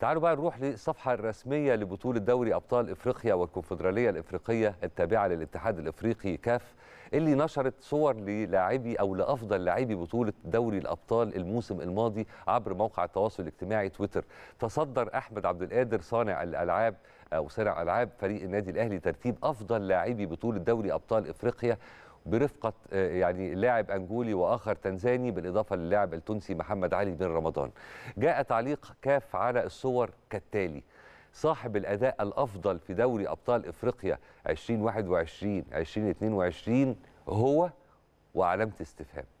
تعالوا بقى نروح للصفحة الرسمية لبطولة دوري أبطال إفريقيا والكونفدرالية الإفريقية التابعة للاتحاد الإفريقي كاف اللي نشرت صور للاعبي أو لأفضل لاعبي بطولة دوري الأبطال الموسم الماضي عبر موقع التواصل الاجتماعي تويتر تصدر أحمد عبد القادر صانع الألعاب أو صانع ألعاب فريق النادي الأهلي ترتيب أفضل لاعبي بطولة دوري أبطال إفريقيا برفقه آه، يعني لاعب انجولي واخر تنزاني بالاضافه للاعب التونسي محمد علي بن رمضان. جاء تعليق كاف على الصور كالتالي: صاحب الاداء الافضل في دوري ابطال افريقيا 2021 2022 هو وعلامه استفهام.